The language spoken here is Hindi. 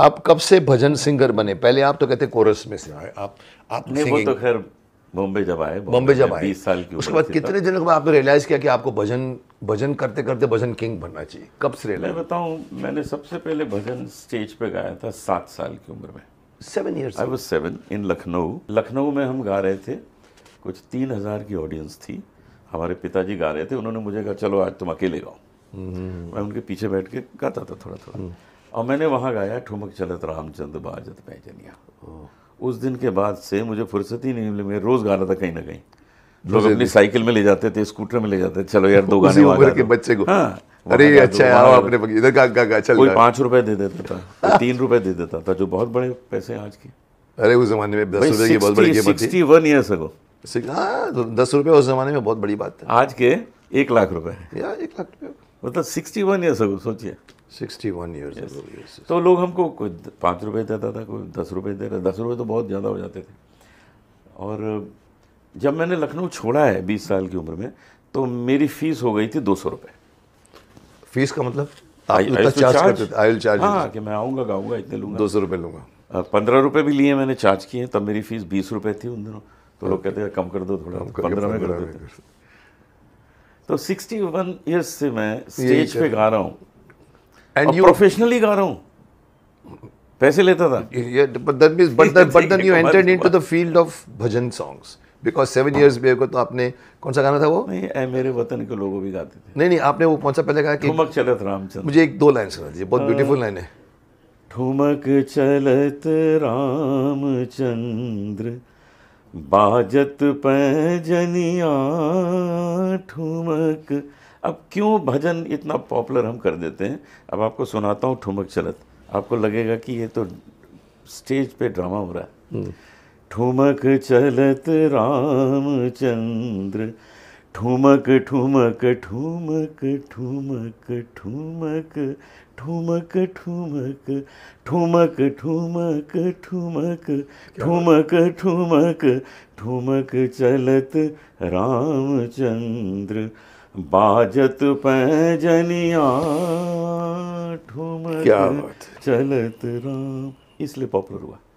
आप कब से भजन सिंगर बने पहले आप तो कहते कोरस में से आए हाँ, आप आप नहीं वो तो खैर मुंबई जब आए मुंबई जब आए बीस साल की उसके बाद कितने दिनों के बाद आपने रियलाइज किया कि आपको भजन भजन करते करते भजन किंग बनना चाहिए कब से रियलाइज मैं बताऊं मैंने सबसे पहले भजन स्टेज पे गाया था सात साल की उम्र में seven year I was seven in Lucknow Lucknow में हम गा रहे थे कुछ तीन हज़ार की ऑडियंस थी हमारे पिताजी गा रहे थे उन्होंने मुझे कहा चलो आज तुम अकेले गाओ हम्म। मैं उनके पीछे बैठ के गाता था थोड़ा थोड़ा हम्म। और मैंने वहाँ गाया ठुमक चलत रामचंद्र बाजत पैजनिया उस दिन के बाद से मुझे फुर्सत ही नहीं मिली मैं रोज़ गाना था कहीं ना कहीं लोग अपनी साइकिल में ले जाते थे स्कूटर में ले जाते थे चलो यार दो गाने उम्र के बच्चे को हाँ अरे अच्छा है आओ अपने इधर का का का चल कोई पाँच रुपए दे देता था तीन रुपए दे देता था जो बहुत बड़े पैसे आज के अरे उस जमाने में दस रुपए की बहुत बड़ी कीमत थी वन ईयर्स अगो हाँ, तो दस रुपये उस जमाने में बहुत बड़ी बात है आज के एक लाख रुपए यार एक लाख रुपये मतलब सिक्सटी वन ईयर्स अगो सोचिए सिक्सटी वन ईयर्स तो लोग हमको कोई पाँच रुपये देता था कोई दस रुपये दे रहा दस रुपये तो बहुत ज़्यादा हो जाते थे और जब मैंने लखनऊ छोड़ा है बीस साल की उम्र में तो मेरी फीस हो गई थी दो सौ रुपये फीस का मतलब हाँ कि मैं आऊँगा गाऊँगा इतने लूँगा दो सौ रुपये लूँगा पंद्रह रुपये भी लिए मैंने चार्ज किए तब मेरी फीस बीस रुपये थी उन दिनों तो लोग कहते हैं कम कर दो थोड़ा पंद्रह में कर देते तो 61 इयर्स से मैं स्टेज पे गा रहा हूँ एंड यू प्रोफेशनली गा रहा हूँ पैसे लेता था but that means but that but then you entered into the field of bhajan songs because seven years मेरे को तो आपने कौन सा गाना था वो नहीं ए, मेरे वतन के लोगों भी गाते थे नहीं नहीं आपने वो कौन सा पहले कहा कि ठुमक चलत रामचंद्र मुझे एक दो लाइन सुना दीजिए बहुत ब्यूटीफुल हाँ। लाइन है ठुमक चलत रामचंद्र बाजत पैजनिया ठुमक अब क्यों भजन इतना पॉपुलर हम कर देते हैं अब आपको सुनाता हूँ ठुमक चलत आपको लगेगा कि ये तो स्टेज पे ड्रामा हो रहा है हम्म। ठुमक चलत रामचंद्र ठुमक ठुमक ठुमक ठुमक ठुमक ठुमक ठुमक ठुमक ठुमक ठुमक ठुमक ठुमक ठुमक चलत रामचंद्र बाजत पैजनिया ठुमक चलत राम इसलिए पॉपुलर हुआ